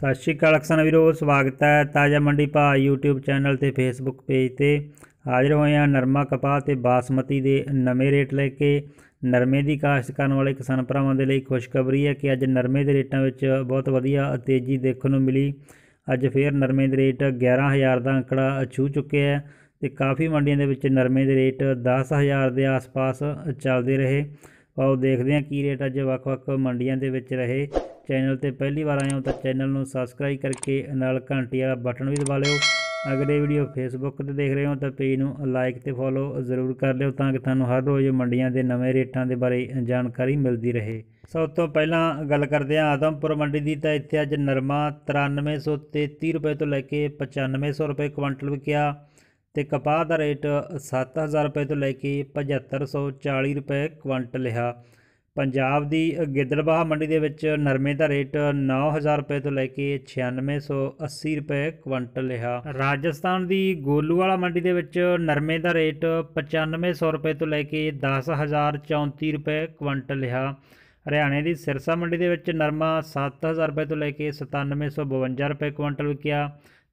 ਸਤਿ ਸ਼੍ਰੀ ਅਕਾਲ ਅਕਸਨ ਵੀਰੋ ਸਵਾਗਤ ਹੈ ਤਾਜ਼ਾ ਮੰਡੀ ਭਾ YouTube ਚੈਨਲ ਤੇ Facebook ਪੇਜ ਤੇ ਹਾਜ਼ਰ ਹੋਏ ਆ ਨਰਮਾ ਕਪਾਹ ਤੇ ਬਾਸਮਤੀ ਦੇ ਨਵੇਂ ਰੇਟ ਲੈ ਕੇ ਨਰਮੇ ਦੀ ਕਾਸ਼ਤ ਕਰਨ ਵਾਲੇ ਕਿਸਾਨ ਭਰਾਵਾਂ ਦੇ ਲਈ ਖੁਸ਼ਖਬਰੀ ਹੈ ਕਿ ਅੱਜ ਨਰਮੇ ਦੇ ਰੇਟਾਂ ਵਿੱਚ ਬਹੁਤ ਵਧੀਆ ਤੇਜ਼ੀ ਦੇਖਣ ਨੂੰ ਮਿਲੀ ਅੱਜ ਫੇਰ ਨਰਮੇ ਦੇ ਰੇਟ 11000 ਦਾ ਅੰਕੜਾ ਛੂ ਚੁੱਕਿਆ ਹੈ ਤੇ ਕਾਫੀ ਮੰਡੀਆਂ ਦੇ ਵਿੱਚ ਨਰਮੇ ਦੇ ਰੇਟ 10000 ਦੇ ਆਸ-ਪਾਸ ਚੱਲਦੇ ਰਹੇ ਆਓ ਦੇਖਦੇ ਹਾਂ ਕੀ ਰੇਟ ਅੱਜ ਵੱਖ-ਵੱਖ ਮੰਡੀਆਂ ਦੇ ਵਿੱਚ ਰਹੇ ਚੈਨਲ ਤੇ ਪਹਿਲੀ ਵਾਰ ਆਏ ਹੋ ਤਾਂ ਚੈਨਲ ਨੂੰ ਸਬਸਕ੍ਰਾਈਬ ਕਰਕੇ ਨਾਲ ਘੰਟੀ ਵਾਲਾ ਬਟਨ ਵੀ ਦਬਾ ਲਿਓ ਅਗਲੇ ਵੀਡੀਓ ਫੇਸਬੁੱਕ ਤੇ ਦੇਖ ਰਹੇ ਹੋ ਤਾਂ ਪੇਜ ਨੂੰ ਲਾਈਕ ਤੇ ਫੋਲੋ ਜ਼ਰੂਰ ਕਰ ਲਿਓ ਤਾਂ ਕਿ ਤੁਹਾਨੂੰ ਹਰ ਰੋਜ਼ ਮੰਡੀਆਂ ਦੇ ਨਵੇਂ ਰੇਟਾਂ ਦੇ ਬਾਰੇ ਜਾਣਕਾਰੀ ਮਿਲਦੀ ਰਹੇ ਸਭ ਤੋਂ ਪਹਿਲਾਂ ਗੱਲ ਕਰਦੇ ਹਾਂ ਆਦਮਪੁਰ ਮੰਡੀ ਦੀ ਤਾਂ ਇੱਥੇ ਅੱਜ ਨਰਮਾ 9333 ਰੁਪਏ ਤੋਂ ਲੈ ਕੇ 9500 ਰੁਪਏ ਕੁਇੰਟਲ ਵਿਕਿਆ ਤੇ ਕਪਾਹ ਦਾ ਰੇਟ 7000 ਰੁਪਏ ਤੋਂ ਲੈ ਕੇ 7540 ਰੁਪਏ ਕੁਇੰਟਲ ਲਿਆ ਪੰਜਾਬ ਦੀ ਗਿੱਦੜਬਾਹ ਮੰਡੀ ਦੇ ਵਿੱਚ ਨਰਮੇ ਦਾ ਰੇਟ 9000 ਰੁਪਏ ਤੋਂ ਲੈ ਕੇ 9680 ਰੁਪਏ ਕੁਇੰਟਲ ਰਿਹਾ ਰਾਜਸਥਾਨ ਦੀ ਗੋਲੂ ਵਾਲਾ ਮੰਡੀ ਦੇ ਵਿੱਚ ਨਰਮੇ ਦਾ ਰੇਟ 9500 ਰੁਪਏ ਤੋਂ ਲੈ ਕੇ 10034 ਰੁਪਏ ਕੁਇੰਟਲ ਰਿਹਾ ਹਰਿਆਣੇ ਦੀ ਸਿਰਸਾ ਮੰਡੀ ਦੇ ਵਿੱਚ ਨਰਮਾ 7000 ਰੁਪਏ ਤੋਂ ਲੈ ਕੇ 9752 ਰੁਪਏ ਕੁਇੰਟਲ ਵਿਕਿਆ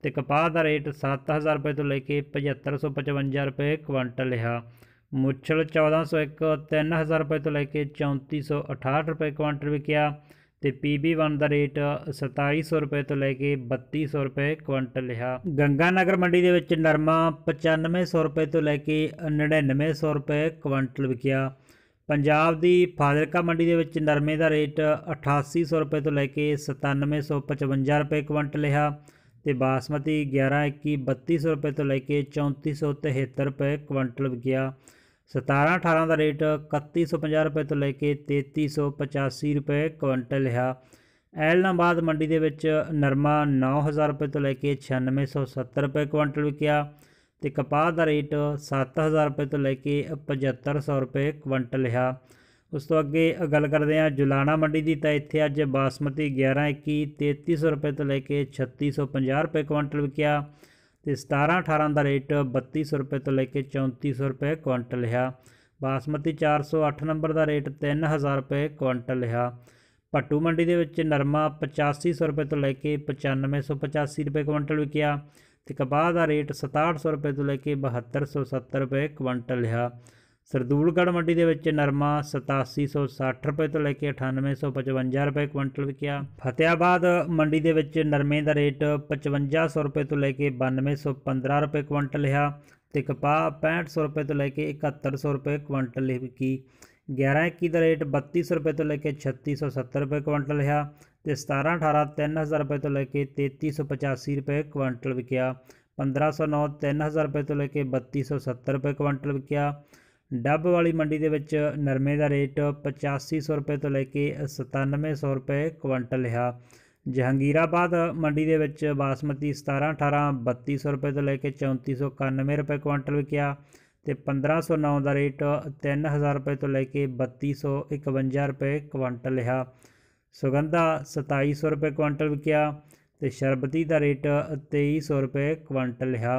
ਤੇ ਕਪਾਹ ਦਾ ਰੇਟ 7000 ਰੁਪਏ ਤੋਂ ਲੈ ਕੇ 7555 ਰੁਪਏ ਕੁਇੰਟਲ ਰਿਹਾ ਮੁੱਛਲ 1401 3000 ਰੁਪਏ ਤੋਂ ਲੈ ਕੇ 3468 ਰੁਪਏ ਕੁਆਂਟਲ ਵਿਕਿਆ ਤੇ PB1 ਦਾ ਰੇਟ 2700 ਰੁਪਏ ਤੋਂ ਲੈ ਕੇ 3200 ਰੁਪਏ ਕੁਇੰਟਲ ਲਿਆ ਗੰਗਾ ਨਗਰ ਮੰਡੀ ਦੇ ਵਿੱਚ ਨਰਮਾ 9500 ਰੁਪਏ ਤੋਂ ਲੈ ਕੇ 9900 ਰੁਪਏ ਕੁਇੰਟਲ ਵਿਕਿਆ ਪੰਜਾਬ ਦੀ ਫਾਜ਼ਿਲਕਾ ਮੰਡੀ ਦੇ ਵਿੱਚ ਨਰਮੇ ਦਾ ਰੇਟ 8800 ਰੁਪਏ ਤੋਂ ਲੈ ਕੇ 9755 ਰੁਪਏ ਕੁਇੰਟਲ ਲਿਆ ਤੇ ਬਾਸਮਤੀ 1121 3200 ਰੁਪਏ ਤੋਂ ਲੈ ਕੇ 3473 ਰੁਪਏ ਕੁਆਂਟਲ ਵਿਕਿਆ 17 18 ਦਾ ਰੇਟ 3150 ਰੁਪਏ ਤੋਂ ਲੈ ਕੇ 3385 ਰੁਪਏ ਕੁਇੰਟਲ ਰਿਹਾ ਐਲਨਾਬਾਦ ਮੰਡੀ ਦੇ ਵਿੱਚ ਨਰਮਾ 9000 ਰੁਪਏ ਤੋਂ ਲੈ ਕੇ 9670 ਰੁਪਏ ਕੁਇੰਟਲ ਵਿਕਿਆ ਤੇ ਕਪਾਹ ਦਾ ਰੇਟ 7000 ਰੁਪਏ ਤੋਂ ਲੈ ਕੇ 7500 ਰੁਪਏ ਕੁਇੰਟਲ ਰਿਹਾ ਉਸ ਤੋਂ ਅੱਗੇ ਗੱਲ ਕਰਦੇ ਹਾਂ ਜੁਲਾਣਾ ਮੰਡੀ ਦੀ ਤਾਂ ਇੱਥੇ ਅੱਜ ਬਾਸਮਤੀ 11 21 3300 ਰੁਪਏ ਤੋਂ ਲੈ ਕੇ 3650 ਰੁਪਏ ਕੁਇੰਟਲ ਵਿਕਿਆ ਤੇ 17 18 ਦਾ ਰੇਟ 3200 ਰੁਪਏ ਤੋਂ ਲੈ ਕੇ 3400 ਰੁਪਏ ਕੁਇੰਟਲ ਹੈ ਬਾਸਮਤੀ 408 ਨੰਬਰ ਦਾ ਰੇਟ 3000 ਰੁਪਏ ਕੁਇੰਟਲ ਹੈ ਪੱਟੂ ਮੰਡੀ ਦੇ ਵਿੱਚ ਨਰਮਾ 8500 ਰੁਪਏ ਤੋਂ ਲੈ ਕੇ 9585 ਰੁਪਏ ਕੁਇੰਟਲ ਵਿਕਿਆ ਤੇ ਕਪਾਹ ਦਾ ਰੇਟ 6700 ਰੁਪਏ ਤੋਂ ਲੈ ਕੇ 7270 ਰੁਪਏ ਕੁਇੰਟਲ ਹੈ ਸਰਦੂਲਗੜ੍ਹ ਮੰਡੀ ਦੇ ਵਿੱਚ ਨਰਮਾ 8760 ਰੁਪਏ ਤੋਂ ਲੈ ਕੇ 9855 ਰੁਪਏ ਕੁਇੰਟਲ ਵਿਕਿਆ ਫਤਿਆਬਾਦ ਮੰਡੀ ਦੇ ਵਿੱਚ ਨਰਮੇ ਦਾ ਰੇਟ 5500 ਰੁਪਏ ਤੋਂ ਲੈ ਕੇ 9215 ਰੁਪਏ ਕੁਇੰਟਲ ਰਿਹਾ ਤੇ ਕਪਾਹ 6500 ਰੁਪਏ ਤੋਂ ਲੈ ਕੇ 7100 ਰੁਪਏ ਕੁਇੰਟਲ ਵਿਕੀ 1121 ਦਾ ਰੇਟ 3200 ਰੁਪਏ ਤੋਂ ਲੈ ਕੇ 3670 ਰੁਪਏ ਕੁਇੰਟਲ ਰਿਹਾ ਤੇ 17 18 3000 ਰੁਪਏ ਤੋਂ ਲੈ ਕੇ 3385 ਰੁਪਏ ਕੁਇੰਟਲ ਵਿਕਿਆ 1509 3000 ਰੁਪਏ ਤੋਂ ਲੈ ਕੇ 3270 ਰੁਪਏ ਕੁਇੰਟਲ ਵਿਕਿਆ ਡੱਬ ਵਾਲੀ ਮੰਡੀ ਦੇ ਵਿੱਚ ਨਰਮੇ ਦਾ ਰੇਟ 8500 ਰੁਪਏ ਤੋਂ ਲੈ ਕੇ 9700 ਰੁਪਏ ਕੁਇੰਟਲ ਰਿਹਾ ਜਹਾਂਗੀਰਾਬਾਦ ਮੰਡੀ ਦੇ ਵਿੱਚ ਬਾਸਮਤੀ 17 18 3200 ਰੁਪਏ ਤੋਂ ਲੈ ਕੇ 3491 ਰੁਪਏ ਕੁਇੰਟਲ ਵਿਕਿਆ ਤੇ 1509 ਦਾ ਰੇਟ 3000 ਰੁਪਏ ਤੋਂ ਲੈ ਕੇ 3251 ਰੁਪਏ ਕੁਇੰਟਲ ਰਿਹਾ ਸੁਗੰਧਾ 2700 ਰੁਪਏ ਕੁਇੰਟਲ ਵਿਕਿਆ ਤੇ ਸ਼ਰਬਤੀ ਦਾ ਰੇਟ 2300 ਰੁਪਏ ਕੁਇੰਟਲ ਰਿਹਾ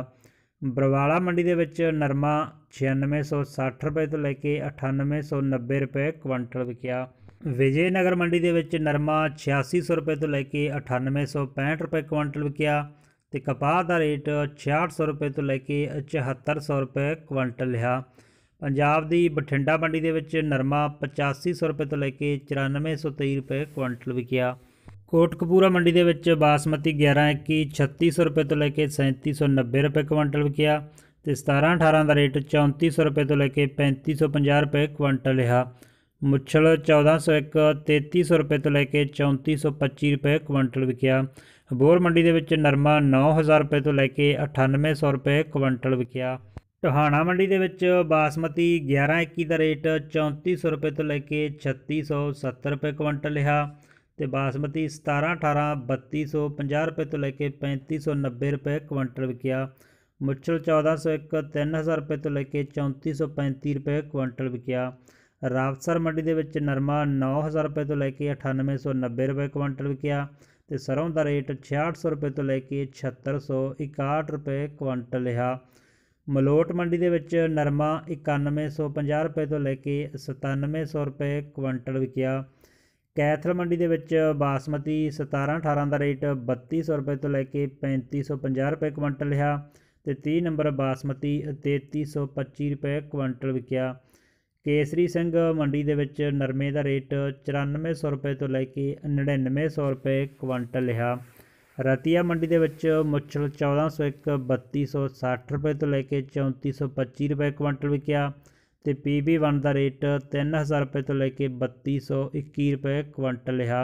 ਬਰਵਾਲਾ ਮੰਡੀ ਦੇ ਵਿੱਚ ਨਰਮਾ 9660 ਰੁਪਏ ਤੋਂ ਲੈ ਕੇ 9890 ਰੁਪਏ ਕੁਇੰਟਲ ਵਿਕਿਆ ਵਿਜੇ ਨਗਰ ਮੰਡੀ ਦੇ ਵਿੱਚ ਨਰਮਾ 8600 ਰੁਪਏ ਤੋਂ ਲੈ ਕੇ 9865 ਰੁਪਏ ਕੁਇੰਟਲ ਵਿਕਿਆ ਤੇ ਕਪਾਹ ਦਾ ਰੇਟ 6600 ਰੁਪਏ ਤੋਂ ਲੈ ਕੇ 7400 ਰੁਪਏ ਕੁਇੰਟਲ ਲਿਆ ਪੰਜਾਬ ਦੀ ਬਠਿੰਡਾ ਮੰਡੀ ਦੇ ਵਿੱਚ ਨਰਮਾ 8500 ਰੁਪਏ ਤੋਂ ਲੈ ਕੇ 9423 ਰੁਪਏ ਕੁਇੰਟਲ ਵਿਕਿਆ ਕੋਟਕਪੂਰਾ ਮੰਡੀ ਦੇ ਵਿੱਚ ਬਾਸਮਤੀ 1121 3600 ਰੁਪਏ ਤੋਂ ਲੈ ਕੇ 3790 ਰੁਪਏ ਕੁਇੰਟਲ ਵਿਕਿਆ ਤੇ 17 18 ਦਾ ਰੇਟ 3400 ਰੁਪਏ ਤੋਂ ਲੈ ਕੇ 3550 ਰੁਪਏ ਕੁਇੰਟਲ ਰਿਹਾ ਮੁੱਛਲ 1401 3300 ਰੁਪਏ ਤੋਂ ਲੈ ਕੇ 3425 ਰੁਪਏ ਕੁਇੰਟਲ ਵਿਕਿਆ ਬੋਰ ਮੰਡੀ ਦੇ ਵਿੱਚ ਨਰਮਾ 9000 ਰੁਪਏ ਤੋਂ ਲੈ ਕੇ 9800 ਰੁਪਏ ਕੁਇੰਟਲ ਵਿਕਿਆ ਟਹਾਣਾ ਮੰਡੀ ਦੇ ਵਿੱਚ ਬਾਸਮਤੀ 1121 ਦਾ ਰੇਟ 3400 ਰੁਪਏ ਤੋਂ ਲੈ ਕੇ 3670 ਰੁਪਏ ਕੁਇੰਟਲ ਰਿਹਾ ਤੇ ਬਾਸਮਤੀ 17 18 3250 ਰੁਪਏ ਤੋਂ ਲੈ ਕੇ 3590 ਰੁਪਏ ਕੁਇੰਟਲ ਵਿਕਿਆ ਮੁੱਛਲ 1401 3000 ਰੁਪਏ ਤੋਂ ਲੈ ਕੇ 3435 ਰੁਪਏ ਕੁਇੰਟਲ ਵਿਕਿਆ ਰਾਵਸਰ ਮੰਡੀ ਦੇ ਵਿੱਚ ਨਰਮਾ 9000 ਰੁਪਏ ਤੋਂ ਲੈ ਕੇ 9890 ਰੁਪਏ ਕੁਇੰਟਲ ਵਿਕਿਆ ਤੇ ਸਰੋਂ ਦਾ ਰੇਟ 6600 ਰੁਪਏ ਤੋਂ ਲੈ ਕੇ 7661 ਰੁਪਏ ਕੁਇੰਟਲ ਰਿਹਾ ਮਲੋਟ ਮੰਡੀ ਦੇ ਵਿੱਚ ਨਰਮਾ 9150 ਰੁਪਏ ਤੋਂ ਲੈ ਕੇ 9700 ਰੁਪਏ ਕੁਇੰਟਲ ਵਿਕਿਆ ਕੈਥਲ ਮੰਡੀ ਦੇ ਵਿੱਚ ਬਾਸਮਤੀ 17 18 ਦਾ ਰੇਟ 3200 ਰੁਪਏ ਤੋਂ ਲੈ ਕੇ 3550 ਰੁਪਏ ਕੁਇੰਟਲ ਰਿਹਾ ਤੇ 30 ਨੰਬਰ ਬਾਸਮਤੀ 3325 ਰੁਪਏ ਕੁਇੰਟਲ ਵਿਕਿਆ ਕੇਸਰੀ ਸਿੰਘ ਮੰਡੀ ਦੇ ਵਿੱਚ ਨਰਮੇ ਦਾ ਰੇਟ 9400 ਰੁਪਏ ਤੋਂ ਲੈ ਕੇ 9900 ਰੁਪਏ ਕੁਇੰਟਲ ਰਿਹਾ ਰਤੀਆ ਮੰਡੀ ਦੇ ਵਿੱਚ ਮੁੱਛਲ 1401 3260 ਰੁਪਏ ਤੋਂ ਲੈ ਕੇ 3425 ਰੁਪਏ ਕੁਇੰਟਲ ਵਿਕਿਆ ਤੇ PB1 ਦਾ ਰੇਟ 3000 ਰੁਪਏ ਤੋਂ ਲੈ ਕੇ 3221 ਰੁਪਏ ਕੁਇੰਟਲ ਰਿਹਾ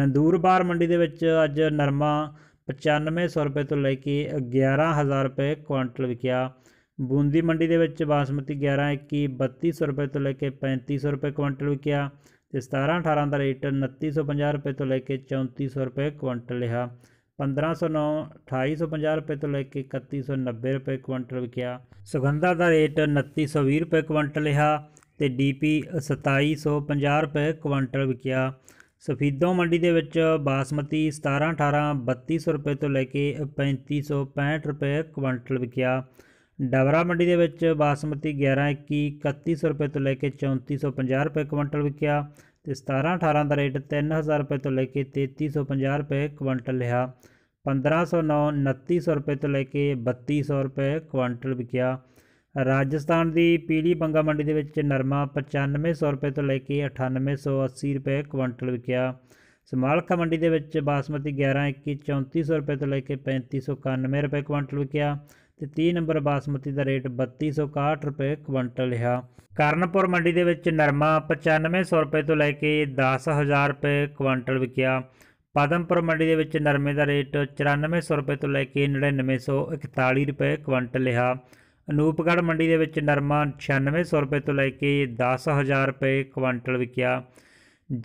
ਨੰਦੂਰਬਾਰ ਮੰਡੀ ਦੇ ਵਿੱਚ ਅੱਜ ਨਰਮਾ 9500 ਰੁਪਏ ਤੋਂ ਲੈ ਕੇ 11000 ਰੁਪਏ ਕੁਇੰਟਲ ਵਿਕਿਆ ਬੂੰਦੀ ਮੰਡੀ ਦੇ ਵਿੱਚ ਬਾਸਮਤੀ 1121 3200 ਰੁਪਏ ਤੋਂ ਲੈ ਕੇ 3500 ਰੁਪਏ ਕੁਇੰਟਲ ਵਿਕਿਆ ਤੇ 17 18 ਦਾ ਰੇਟ 2950 ਰੁਪਏ ਤੋਂ ਲੈ ਕੇ 3400 ਰੁਪਏ ਕੁਇੰਟਲ ਰਿਹਾ 1509 2850 ਰੁਪਏ ਤੋਂ ਲੈ ਕੇ 3190 ਰੁਪਏ ਕੁਇੰਟਲ ਵਿਕਿਆ ਸੁਗੰਧਾ ਦਾ ਰੇਟ 2920 ਰੁਪਏ ਕੁਇੰਟਲ ਰਿਹਾ ਤੇ ਡੀਪੀ 2750 ਰੁਪਏ ਕੁਇੰਟਲ ਵਿਕਿਆ ਸਫੀਦੋ ਮੰਡੀ ਦੇ ਵਿੱਚ ਬਾਸਮਤੀ 17 18 3200 ਰੁਪਏ ਤੋਂ ਲੈ ਕੇ 3565 ਰੁਪਏ ਕੁਇੰਟਲ ਵਿਕਿਆ ਡਵਰਾ ਮੰਡੀ ਦੇ ਵਿੱਚ ਬਾਸਮਤੀ 11 21 3100 ਰੁਪਏ ਤੋਂ ਲੈ ਕੇ 3450 ਰੁਪਏ ਕੁਇੰਟਲ ਵਿਕਿਆ ਤੇ 17 18 ਦਾ ਰੇਟ 3000 ਰੁਪਏ ਤੋਂ ਲੈ ਕੇ 3350 ਰੁਪਏ ਕੁਇੰਟਲ ਲਿਆ 1509 2900 ਰੁਪਏ ਤੋਂ ਲੈ ਕੇ 3200 ਰੁਪਏ ਕੁਇੰਟਲ ਵਿਕਿਆ ਰਾਜਸਥਾਨ ਦੀ ਪੀਲੀ ਬੰਗਾ ਮੰਡੀ ਦੇ ਵਿੱਚ ਨਰਮਾ 9500 ਰੁਪਏ ਤੋਂ ਲੈ ਕੇ 9880 ਰੁਪਏ ਕੁਇੰਟਲ ਵਿਕਿਆ ਸਮਾਲਖਾ ਮੰਡੀ ਦੇ ਵਿੱਚ ਬਾਸਮਤੀ 11 21 3400 ਰੁਪਏ ਤੋਂ ਲੈ ਕੇ 3591 ਰੁਪਏ ਕੁਇੰਟਲ ਵਿਕਿਆ ਤੇ 30 ਨੰਬਰ ਬਾਸਮਤੀ ਦਾ ਰੇਟ 3261 ਰੁਪਏ ਕੁਇੰਟਲ ਰਿਹਾ ਕਰਨਪੁਰ ਮੰਡੀ ਦੇ ਵਿੱਚ ਨਰਮਾ 9500 ਰੁਪਏ ਤੋਂ ਲੈ ਕੇ 10000 ਰੁਪਏ ਕੁਇੰਟਲ ਵਿਕਿਆ ਪਦਮਪੁਰ ਮੰਡੀ ਦੇ ਵਿੱਚ ਨਰਮੇ ਦਾ ਰੇਟ 9400 ਰੁਪਏ ਤੋਂ ਲੈ ਕੇ 9941 ਰੁਪਏ ਕੁਇੰਟਲ ਰਿਹਾ ਅਨੂਪਗੜ ਮੰਡੀ ਦੇ ਵਿੱਚ ਨਰਮਾ 9600 ਰੁਪਏ ਤੋਂ ਲੈ ਕੇ 10000 ਰੁਪਏ ਕੁਇੰਟਲ ਵਿਕਿਆ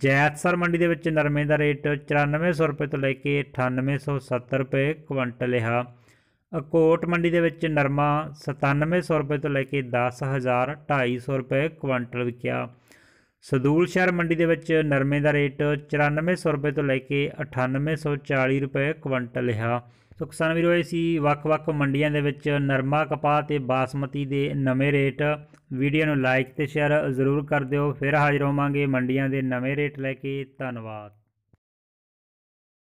ਜੈਤਸਰ ਮੰਡੀ ਦੇ ਵਿੱਚ ਨਰਮੇ ਦਾ ਰੇਟ 9400 ਰੁਪਏ ਤੋਂ ਲੈ ਕੇ 9870 ਰੁਪਏ ਕੁਇੰਟਲ ਰਿਹਾ ਕੋਟ ਮੰਡੀ ਦੇ ਵਿੱਚ ਨਰਮਾ 9700 ਰੁਪਏ ਤੋਂ ਲੈ ਕੇ 10000 ਰੁਪਏ ਕੁਇੰਟਲ ਵਿਕਿਆ ਸਦੂਲ ਸ਼ਹਿਰ ਮੰਡੀ ਦੇ ਵਿੱਚ ਨਰਮੇ ਦਾ ਰੇਟ 9400 ਰੁਪਏ ਤੋਂ ਲੈ ਕੇ 9840 ਰੁਪਏ ਕੁਇੰਟਲ ਰਿਹਾ ਸੋ ਕਿਸਾਨ ਵੀਰੋ ਇਹ ਸੀ ਵੱਖ-ਵੱਖ ਮੰਡੀਆਂ ਦੇ ਵਿੱਚ ਨਰਮਾ ਕਪਾਹ ਤੇ ਬਾਸਮਤੀ ਦੇ ਨਵੇਂ ਰੇਟ ਵੀਡੀਓ ਨੂੰ ਲਾਈਕ ਤੇ ਸ਼ੇਅਰ ਜ਼ਰੂਰ ਕਰ ਦਿਓ ਫਿਰ ਹਾਜ਼ਰ ਹੋਵਾਂਗੇ ਮੰਡੀਆਂ ਦੇ ਨਵੇਂ ਰੇਟ ਲੈ ਕੇ ਧੰਨਵਾਦ